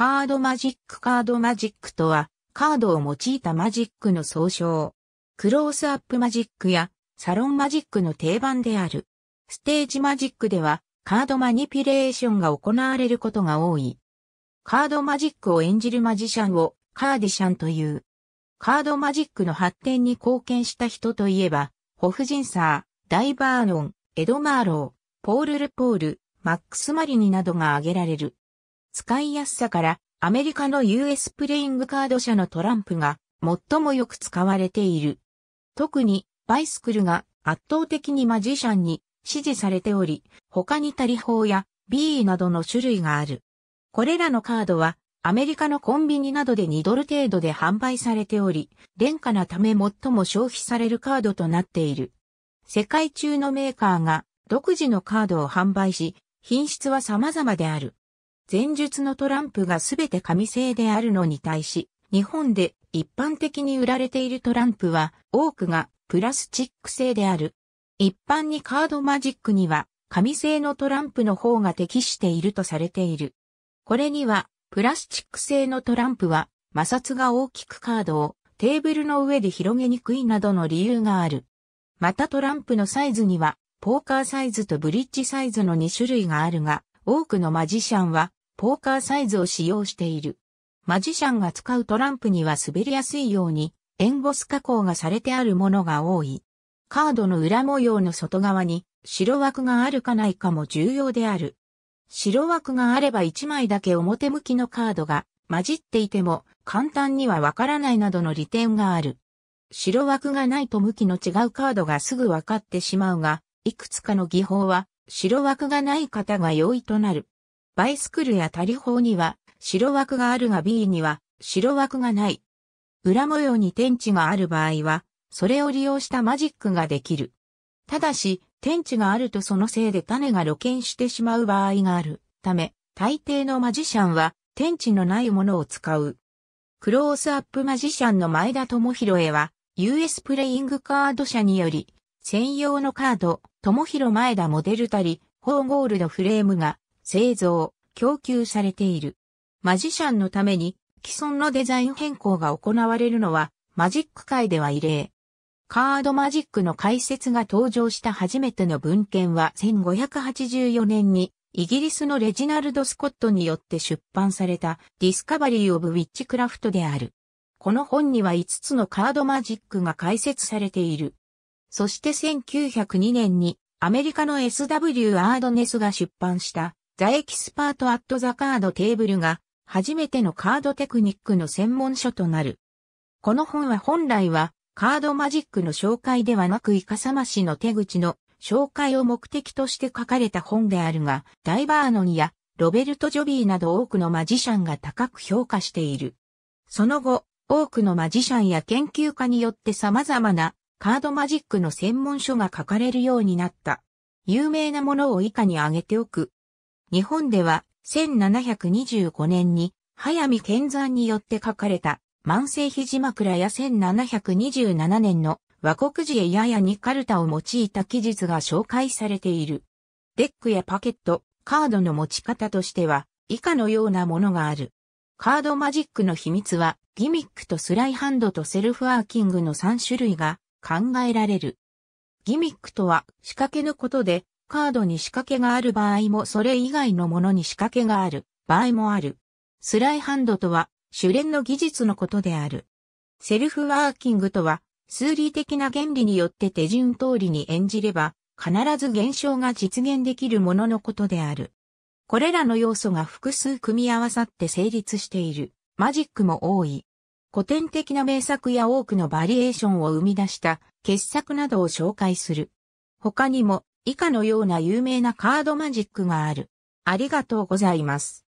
カードマジックカードマジックとは、カードを用いたマジックの総称。クロースアップマジックやサロンマジックの定番である。ステージマジックでは、カードマニピュレーションが行われることが多い。カードマジックを演じるマジシャンをカーディシャンという。カードマジックの発展に貢献した人といえば、ホフジンサー、ダイバーノン、エドマーロー、ポール・ルポール、マックス・マリニなどが挙げられる。使いやすさからアメリカの US プレイングカード社のトランプが最もよく使われている。特にバイスクルが圧倒的にマジシャンに支持されており、他にタリ法やビーなどの種類がある。これらのカードはアメリカのコンビニなどで2ドル程度で販売されており、廉価なため最も消費されるカードとなっている。世界中のメーカーが独自のカードを販売し、品質は様々である。前述のトランプがすべて紙製であるのに対し、日本で一般的に売られているトランプは多くがプラスチック製である。一般にカードマジックには紙製のトランプの方が適しているとされている。これにはプラスチック製のトランプは摩擦が大きくカードをテーブルの上で広げにくいなどの理由がある。またトランプのサイズにはポーカーサイズとブリッジサイズの2種類があるが、多くのマジシャンはポーカーサイズを使用している。マジシャンが使うトランプには滑りやすいように、エンボス加工がされてあるものが多い。カードの裏模様の外側に白枠があるかないかも重要である。白枠があれば1枚だけ表向きのカードが混じっていても簡単にはわからないなどの利点がある。白枠がないと向きの違うカードがすぐわかってしまうが、いくつかの技法は白枠がない方が容易となる。バイスクルやタリ法には白枠があるが B には白枠がない。裏模様に天地がある場合は、それを利用したマジックができる。ただし、天地があるとそのせいで種が露見してしまう場合があるため、大抵のマジシャンは天地のないものを使う。クロースアップマジシャンの前田智弘へは、US プレイングカード社により、専用のカード、智弘前田モデルたり、ーゴールドフレームが製造、供給されている。マジシャンのために既存のデザイン変更が行われるのはマジック界では異例。カードマジックの解説が登場した初めての文献は1584年にイギリスのレジナルド・スコットによって出版されたディスカバリー・オブ・ウィッチクラフトである。この本には5つのカードマジックが解説されている。そして1902年にアメリカの SW アードネスが出版したザ・エキスパート・アット・ザ・カード・テーブルが、初めてのカードテクニックの専門書となる。この本は本来は、カードマジックの紹介ではなくイカサマ氏の手口の紹介を目的として書かれた本であるが、ダイバーノンやロベルト・ジョビーなど多くのマジシャンが高く評価している。その後、多くのマジシャンや研究家によって様々なカードマジックの専門書が書かれるようになった。有名なものを以下に挙げておく。日本では1725年に早見健山によって書かれた万世肘枕や1727年の和国寺へややにカルタを用いた記述が紹介されている。デックやパケット、カードの持ち方としては以下のようなものがある。カードマジックの秘密はギミックとスライハンドとセルフアーキングの3種類が考えられる。ギミックとは仕掛けのことでカードに仕掛けがある場合もそれ以外のものに仕掛けがある場合もある。スライハンドとは、主練の技術のことである。セルフワーキングとは、数理的な原理によって手順通りに演じれば、必ず現象が実現できるもののことである。これらの要素が複数組み合わさって成立している。マジックも多い。古典的な名作や多くのバリエーションを生み出した傑作などを紹介する。他にも以下のような有名なカードマジックがある。ありがとうございます。